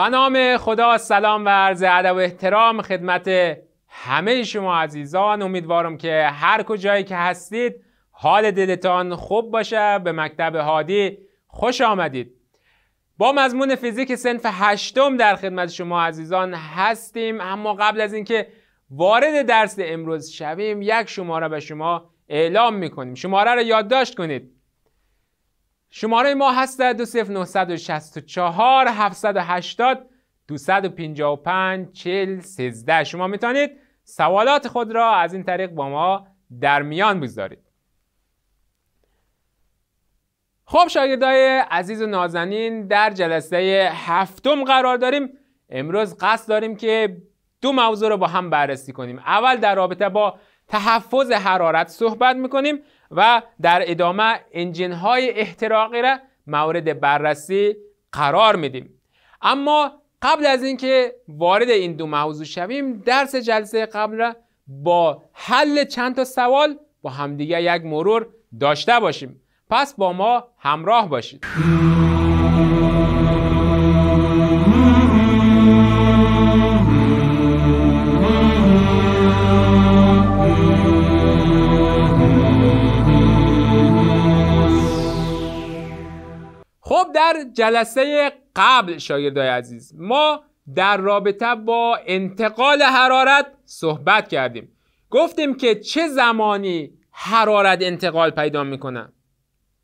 به نام خدا سلام و عرض ادب و احترام خدمت همه شما عزیزان امیدوارم که هر کجایی که هستید حال دلتان خوب باشه به مکتب هادی خوش آمدید با مضمون فیزیک سنف هشتم در خدمت شما عزیزان هستیم اما قبل از اینکه وارد درس امروز شویم یک شماره به شما اعلام میکنیم شماره را یادداشت کنید شماره ما هست 20964 780 255 40 13 شما میتونید سوالات خود را از این طریق با ما در میان بگذارید خب شاگردای عزیز و نازنین در جلسه هفتم قرار داریم امروز قصد داریم که دو موضوع رو با هم بررسی کنیم اول در رابطه با تحفظ حرارت صحبت میکنیم و در ادامه انجین های احتراقی را مورد بررسی قرار میدیم اما قبل از اینکه وارد این دو موضوع شویم درس جلسه قبل را با حل چند تا سوال با همدیگه یک مرور داشته باشیم پس با ما همراه باشید در جلسه قبل شاگردای عزیز ما در رابطه با انتقال حرارت صحبت کردیم گفتیم که چه زمانی حرارت انتقال پیدا میکنه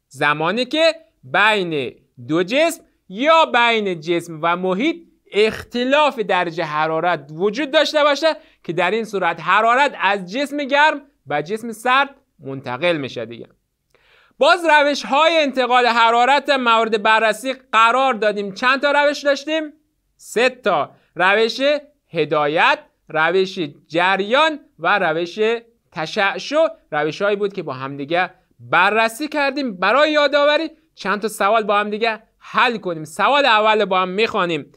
زمانی که بین دو جسم یا بین جسم و محیط اختلاف درجه حرارت وجود داشته باشه که در این صورت حرارت از جسم گرم به جسم سرد منتقل میشه دیگه باز روش های انتقال حرارت مورد بررسی قرار دادیم چند تا روش داشتیم؟ سه تا روش هدایت، روش جریان و روش تشعشع روش هایی بود که با همدیگه بررسی کردیم برای یادآوری چند تا سوال با هم دیگه حل کنیم سوال اول با هم میخوانیم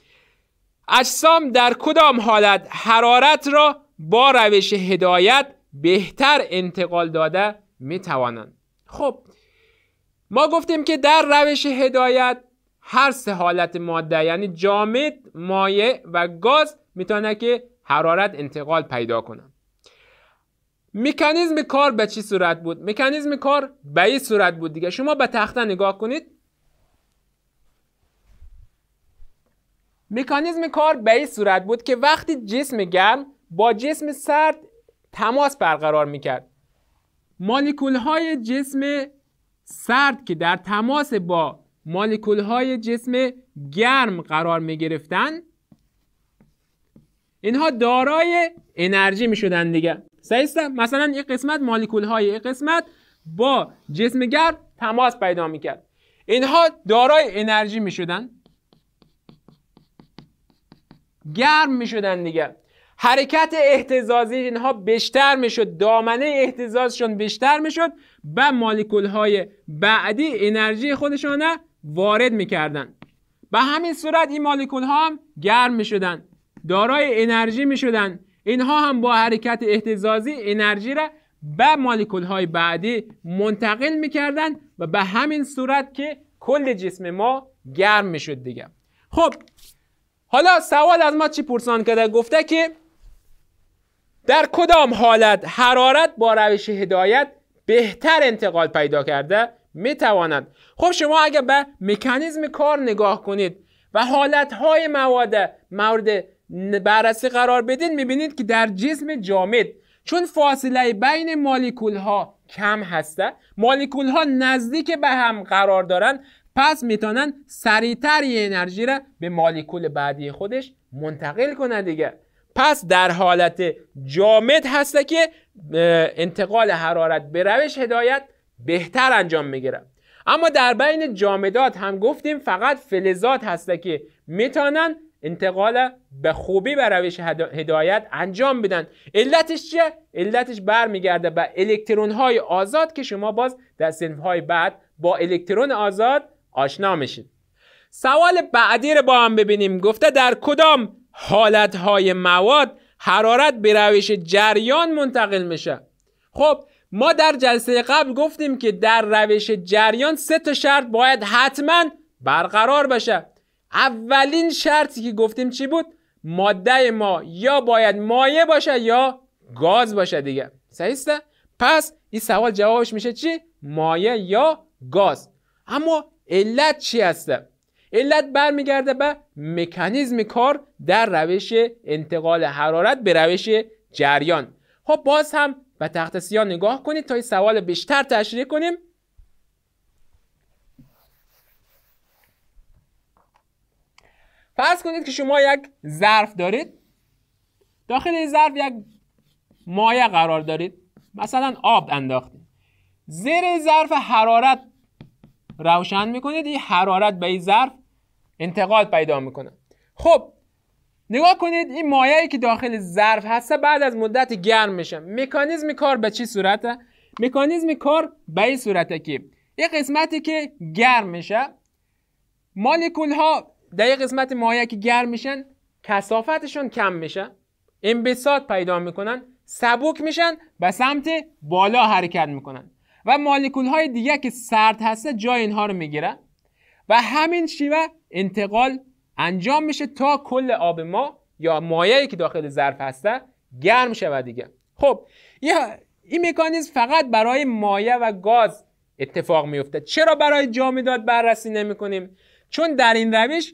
اجسام در کدام حالت حرارت را با روش هدایت بهتر انتقال داده میتوانند خب ما گفتیم که در روش هدایت هر سه حالت ماده یعنی جامد، مایع و گاز میتونه که حرارت انتقال پیدا کنه مکانیزم کار به چی صورت بود؟ مکانیزم کار به این صورت بود دیگه شما به تخته نگاه کنید مکانیزم کار به این صورت بود که وقتی جسم گرم با جسم سرد تماس برقرار میکرد مالیکول های جسم سرد که در تماس با مالکول های جسم گرم قرار می گرفتن اینها دارای انرژی می شدن دیگه سعیستم مثلا این قسمت مالکول های قسمت با جسم گرم تماس پیدا می کرد اینها دارای انرژی می شدن گرم می شدن دیگه حرکت احتزازی اینها بیشتر شد دامنه احتزازشون بیشتر شد و مالیکول های بعدی انرژی خودشان وارد میکردن به همین صورت این مالیکول ها هم گرم میشدن دارای انرژی میشدن اینها هم با حرکت احتزازی انرژی را به مالیکول های بعدی منتقل میکردن و به همین صورت که کل جسم ما گرم میشد دیگه خب حالا سوال از ما چی پرسان کرده گفته که در کدام حالت حرارت با روش هدایت بهتر انتقال پیدا کرده میتواند خب شما اگر به مکانیزم کار نگاه کنید و های مواد مورد بررسی قرار بدین میبینید که در جسم جامد چون فاصله بین مالیکول ها کم هسته مالیکول ها نزدیک به هم قرار دارن پس میتونن سریعتر یه انرژی را به مالیکول بعدی خودش منتقل کنه دیگه پس در حالت جامد هسته که انتقال حرارت به روش هدایت بهتر انجام میگیرد اما در بین جامدات هم گفتیم فقط فلزات هسته که میتونن انتقال به خوبی به روش هدایت انجام بدن علتش چه؟ علتش برمیگرده به الکترون های آزاد که شما باز در سنف های بعد با الکترون آزاد آشنا میشید سوال بعدی رو با هم ببینیم گفته در کدام حالت های مواد حرارت به روش جریان منتقل میشه خب ما در جلسه قبل گفتیم که در روش جریان سه تا شرط باید حتما برقرار بشه اولین شرطی که گفتیم چی بود ماده ما یا باید مایع باشه یا گاز باشه دیگه صحیح پس این سوال جوابش میشه چی مایع یا گاز اما علت چی هسته علت برمیگرده به مکانیزم کار در روش انتقال حرارت به روش جریان خب باز هم به تخت سیاه نگاه کنید تا این سوال بیشتر تشریح کنیم فرض کنید که شما یک ظرف دارید داخل این ظرف یک مایع قرار دارید مثلا آب انداختید زیر ظرف حرارت روشن میکنید این حرارت به این ظرف انتقاد پیدا میکنن خب نگاه کنید این مایعی که داخل ظرف هسته بعد از مدت گرم میشه مکانیزم کار به چی صورته مکانیزم کار به این صورته که یه قسمتی که گرم میشه مالکول ها در این قسمت مایع که گرم میشن کسافتشون کم میشه انبساط پیدا میکنن سبک میشن به سمت بالا حرکت میکنن و مالکول های دیگه که سرد هسته جای اینها رو میگیرن و همین شیوه انتقال انجام میشه تا کل آب ما یا مایعی که داخل ظرف هسته گرم شود دیگه خب این مکانیزم فقط برای مایع و گاز اتفاق میفته چرا برای جامدات بررسی نمی کنیم چون در این روش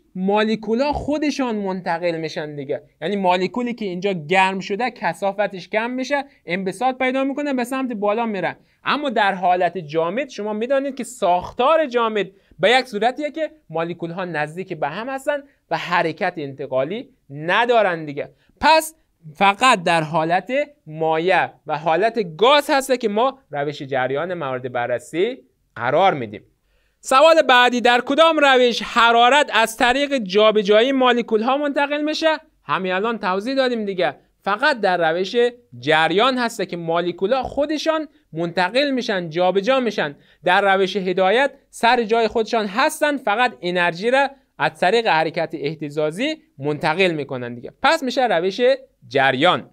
ها خودشان منتقل میشن دیگه یعنی مالیکولی که اینجا گرم شده کثافتش کم میشه انبساط پیدا میکنه به سمت بالا میره اما در حالت جامد شما میدانید که ساختار جامد به یک صورتیه که مالیکول ها نزدیک به هم هستن و حرکت انتقالی ندارن دیگه پس فقط در حالت مایع و حالت گاز هسته که ما روش جریان مورد بررسی قرار میدیم سوال بعدی در کدام روش حرارت از طریق جابجایی مالیکول ها منتقل میشه همین الان توضیح دادیم دیگه فقط در روش جریان هسته که مالیکولا خودشان منتقل میشن جابجا میشن در روش هدایت سر جای خودشان هستن فقط انرژی را از طریق حرکت اهتزازی منتقل میکنن دیگه پس میشه روش جریان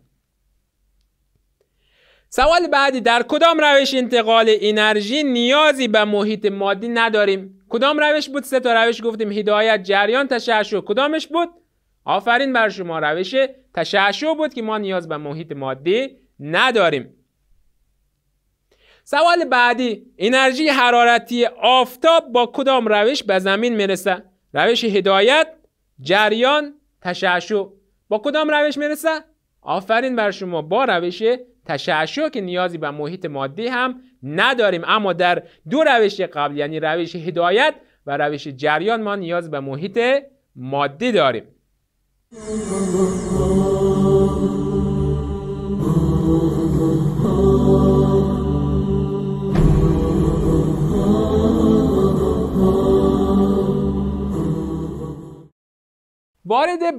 سوال بعدی در کدام روش انتقال انرژی نیازی به محیط مادی نداریم کدام روش بود سه تا روش گفتیم هدایت جریان تشعشع کدامش بود آفرین بر شما روش تشعشع بود که ما نیاز به محیط مادی نداریم سوال بعدی انرژی حرارتی آفتاب با کدام روش به زمین میرسه روش هدایت جریان تشعشع با کدام روش میرسه آفرین بر شما با روش تشعشع که نیازی به محیط مادی هم نداریم اما در دو روش قبل یعنی روش هدایت و روش جریان ما نیاز به محیط مادی داریم وارد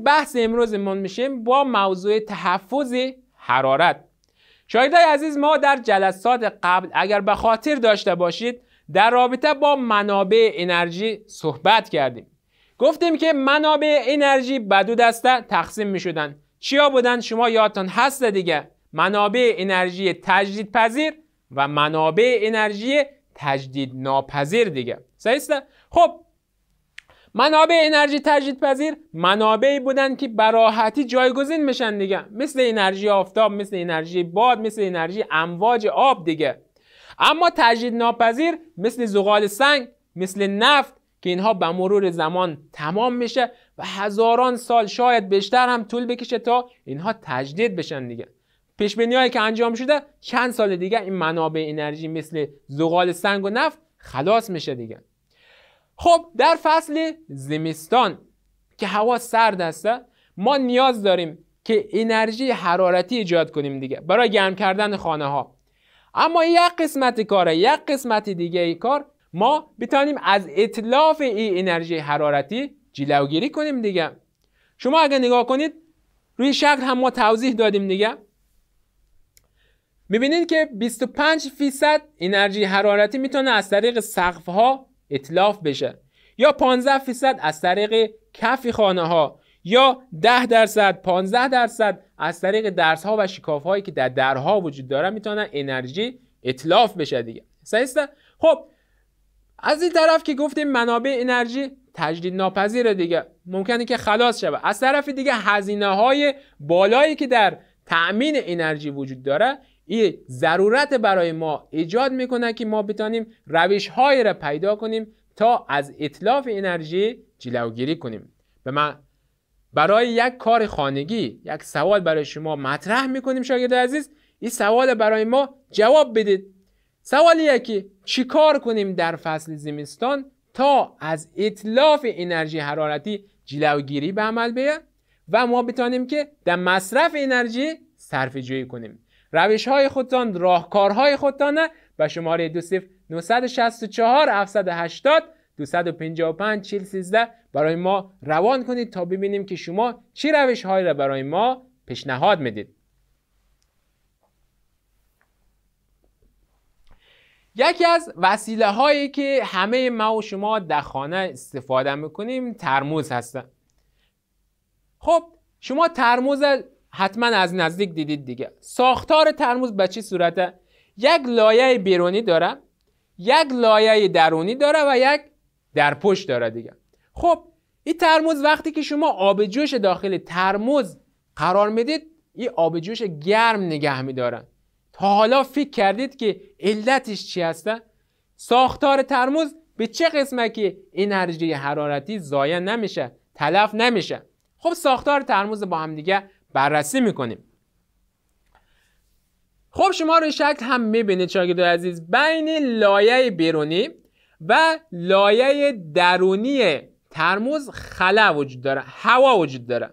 بحث امروزمان میشیم با موضوع تحفظ حرارت شاهدای عزیز ما در جلسات قبل اگر به خاطر داشته باشید در رابطه با منابع انرژی صحبت کردیم گفتیم که منابع انرژی به دو دسته تقسیم می چیا بودن شما یادتان هست دیگه منابع انرژی تجدید پذیر و منابع انرژی تجدید ناپذیر دیگه صحیح خب منابع انرژی تجدید پذیر منابعی بودن که براحتی جایگزین میشن دیگه مثل انرژی آفتاب مثل انرژی باد مثل انرژی امواج آب دیگه اما تجدید ناپذیر مثل زغال سنگ مثل نفت که اینها به مرور زمان تمام میشه و هزاران سال شاید بیشتر هم طول بکشه تا اینها تجدید بشن دیگه پیش هایی که انجام شده چند سال دیگه این منابع انرژی مثل زغال سنگ و نفت خلاص میشه دیگه خب در فصل زمستان که هوا سرد است ما نیاز داریم که انرژی حرارتی ایجاد کنیم دیگه برای گرم کردن خانه ها اما یک قسمت کاره یک قسمت دیگه ای کار ما بتانیم از اطلاف این انرژی حرارتی جلوگیری کنیم دیگه شما اگر نگاه کنید روی شکل هم ما توضیح دادیم دیگه میبینید که 25 فیصد انرژی حرارتی میتونه از طریق سقف ها اطلاف بشه یا 15 فیصد از طریق کف خانه ها یا 10 درصد 15 درصد از طریق درس ها و شکاف هایی که در درها وجود داره میتونه انرژی اطلاف بشه دیگه صحیح خب از این طرف که گفتیم منابع انرژی تجدید ناپذیره دیگه ممکنه که خلاص شود از طرف دیگه هزینه های بالایی که در تأمین انرژی وجود داره این ضرورت برای ما ایجاد میکنه که ما بتانیم روش های را پیدا کنیم تا از اطلاف انرژی جلوگیری کنیم به من برای یک کار خانگی یک سوال برای شما مطرح میکنیم شاگرد عزیز این سوال برای ما جواب بدید سوالیه که چیکار کنیم در فصل زمستان تا از اطلاف انرژی حرارتی جلوگیری به عمل بیه و ما بتانیم که در مصرف انرژی صرف جویی کنیم روش های خودتان راهکارهای خودتان به شماره 964 780 255 413 برای ما روان کنید تا ببینیم که شما چه روش هایی را برای ما پیشنهاد میدید یکی از وسیله هایی که همه ما و شما در خانه استفاده میکنیم ترموز هستن خب شما ترموز حتما از نزدیک دیدید دیگه ساختار ترموز به چی صورته یک لایه بیرونی داره یک لایه درونی داره و یک در پشت داره دیگه خب این ترموز وقتی که شما آب جوش داخل ترموز قرار میدید این آب جوش گرم نگه میدارن تا حالا فکر کردید که علتش چی هسته؟ ساختار ترمز به چه قسمه که انرژی حرارتی ضایع نمیشه تلف نمیشه خب ساختار ترمز با هم دیگه بررسی میکنیم خب شما رو شکل هم میبینید شاگردای عزیز بین لایه بیرونی و لایه درونی ترمز خلا وجود داره هوا وجود داره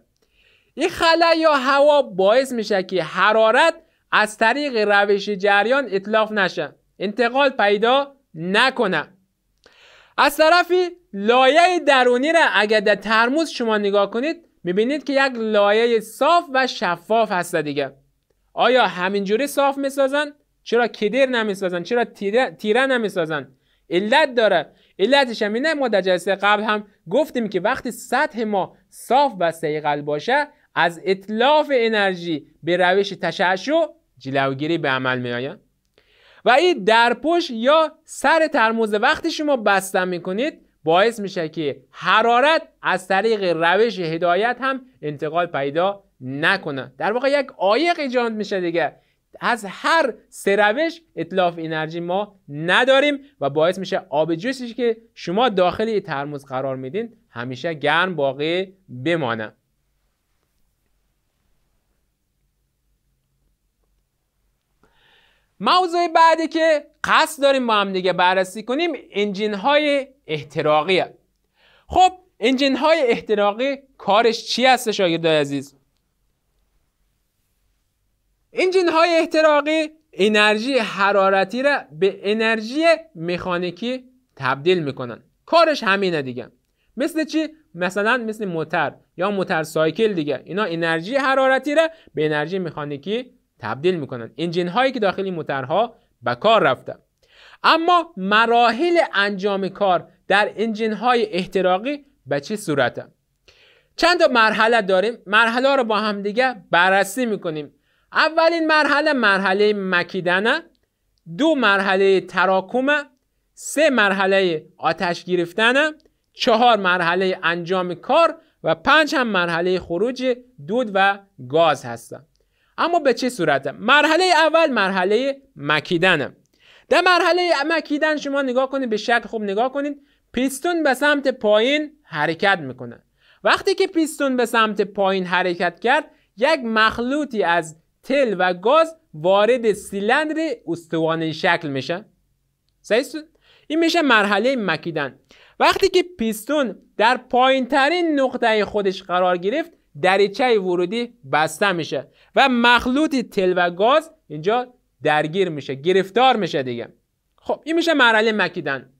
این خلا یا هوا باعث میشه که حرارت از طریق روش جریان اطلاف نشه انتقال پیدا نکنه از طرفی لایه درونی را اگر در ترموز شما نگاه کنید میبینید که یک لایه صاف و شفاف هست دیگه آیا همینجوری صاف میسازن چرا کدر نمیسازن چرا تیره, تیره نمیسازن علت داره علتش هم اینه ما در جلسه قبل هم گفتیم که وقتی سطح ما صاف و سیقل باشه از اطلاف انرژی به روش تشعشع جلوگیری به عمل می آید و این در پشت یا سر ترمز وقتی شما بستن کنید باعث میشه که حرارت از طریق روش هدایت هم انتقال پیدا نکنه در واقع یک عایق ایجاد میشه دیگه از هر سه روش اطلاف انرژی ما نداریم و باعث میشه آب جوشی که شما داخل ترمز قرار میدین همیشه گرم باقی بمانه موضوع بعدی که قصد داریم با هم دیگه بررسی کنیم انجین های احتراقیه خب انجین های احتراقی کارش چی هست شاگردای عزیز انجین های احتراقی انرژی حرارتی را به انرژی مکانیکی تبدیل میکنن کارش همینه دیگه مثل چی مثلا مثل موتر یا موتر سایکل دیگه اینا انرژی حرارتی را به انرژی مکانیکی تبدیل میکنن انجین هایی که داخل این موتورها به کار رفته اما مراحل انجام کار در انجین های احتراقی به چه صورته چند تا مرحله داریم مرحله رو با هم دیگه بررسی میکنیم اولین مرحله مرحله مکیدنه دو مرحله تراکمه سه مرحله آتش گرفتن، چهار مرحله انجام کار و پنج هم مرحله خروج دود و گاز هستن اما به چه صورته مرحله اول مرحله مکیدنه در مرحله مکیدن شما نگاه کنید به شکل خوب نگاه کنید پیستون به سمت پایین حرکت میکنه وقتی که پیستون به سمت پایین حرکت کرد یک مخلوطی از تل و گاز وارد سیلندر استوانه شکل میشه این میشه مرحله مکیدن وقتی که پیستون در پایین ترین نقطه خودش قرار گرفت دریچه ورودی بسته میشه و مخلوط تل و گاز اینجا درگیر میشه گرفتار میشه دیگه خب این میشه مرحله مکیدن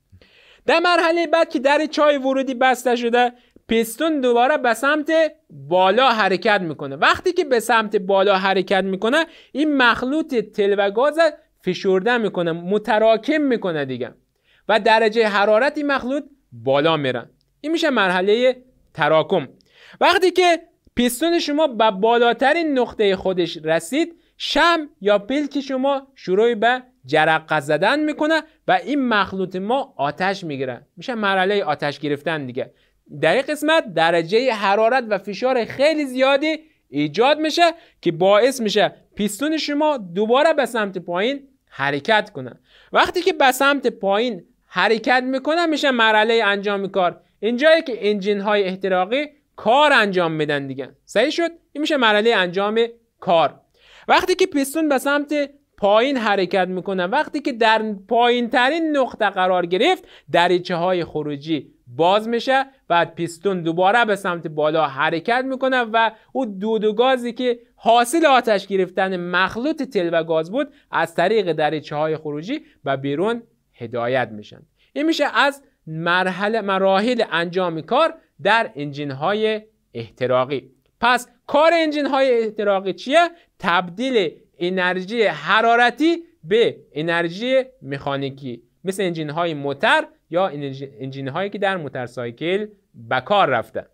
در مرحله بعد که در چای ورودی بسته شده پیستون دوباره به سمت بالا حرکت میکنه وقتی که به سمت بالا حرکت میکنه این مخلوط تل و گاز فشرده میکنه متراکم میکنه دیگه و درجه حرارت این مخلوط بالا میره این میشه مرحله تراکم وقتی که پیستون شما به بالاترین نقطه خودش رسید شم یا پلک شما شروع به جرقه زدن میکنه و این مخلوط ما آتش میگیره میشه مرحله آتش گرفتن دیگه در این قسمت درجه حرارت و فشار خیلی زیادی ایجاد میشه که باعث میشه پیستون شما دوباره به سمت پایین حرکت کنه وقتی که به سمت پایین حرکت میکنه میشه مرحله انجام کار اینجایی که انجین های احتراقی کار انجام بدن دیگه صحیح شد این میشه مرحله انجام کار وقتی که پیستون به سمت پایین حرکت میکنه وقتی که در پایین ترین نقطه قرار گرفت دریچه های خروجی باز میشه و پیستون دوباره به سمت بالا حرکت میکنه و او دود و گازی که حاصل آتش گرفتن مخلوط تل و گاز بود از طریق دریچه های خروجی و بیرون هدایت میشن این میشه از مرحله مراحل انجام کار در انجین های احتراقی پس کار انجین های احتراقی چیه تبدیل انرژی حرارتی به انرژی مکانیکی مثل انجین های موتر یا انجین هایی که در موتر سایکل به کار رفتن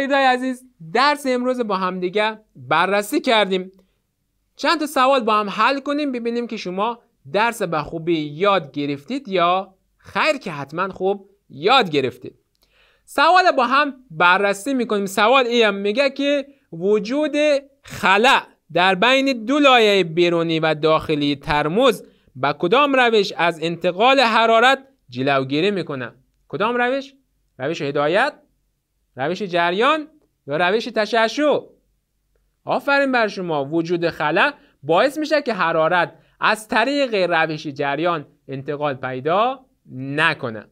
شاهدای عزیز درس امروز با همدیگه بررسی کردیم چند تا سوال با هم حل کنیم ببینیم که شما درس به خوبی یاد گرفتید یا خیر که حتما خوب یاد گرفتید سوال با هم بررسی میکنیم سوال ایم میگه که وجود خلا در بین دو لایه بیرونی و داخلی ترمز به کدام روش از انتقال حرارت جلوگیری میکنه کدام روش؟ روش هدایت روش جریان یا روش تشعشع آفرین بر شما وجود خلا باعث میشه که حرارت از طریق روش جریان انتقال پیدا نکنه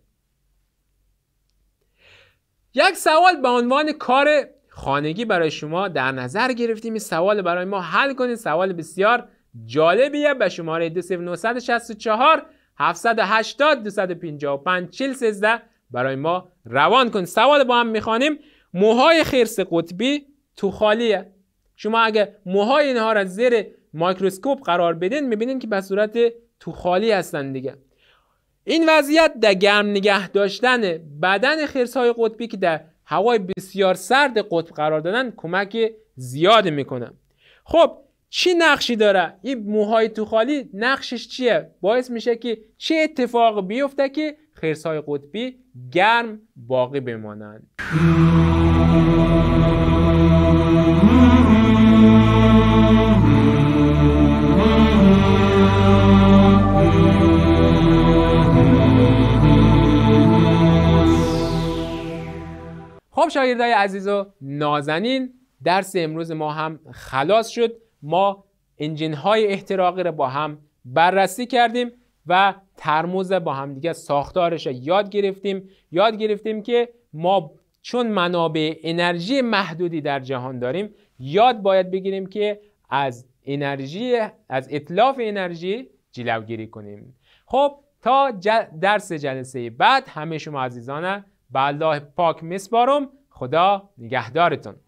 یک سوال به عنوان کار خانگی برای شما در نظر گرفتیم این سوال برای ما حل کنید سوال بسیار جالبیه به شماره 2964 780 255 4013 برای ما روان کن سوال با هم میخوانیم موهای خرس قطبی تو خالیه شما اگه موهای اینها را زیر مایکروسکوپ قرار بدین میبینین که به صورت تو خالی هستن دیگه این وضعیت در گرم نگه داشتن بدن خرس های قطبی که در هوای بسیار سرد قطب قرار دادن کمک زیاد میکنه خب چی نقشی داره این موهای تو خالی نقشش چیه باعث میشه که چه اتفاق بیفته که های قطبی گرم باقی بمانند خب شاگردای عزیز و نازنین درس امروز ما هم خلاص شد ما انجین های احتراقی رو با هم بررسی کردیم و ترموز با همدیگه ساختارش یاد گرفتیم یاد گرفتیم که ما چون منابع انرژی محدودی در جهان داریم یاد باید بگیریم که از انرژی از اطلاف انرژی جلوگیری کنیم خب تا درس جلسه بعد همه شما عزیزانه به الله پاک میسپارم خدا نگهدارتون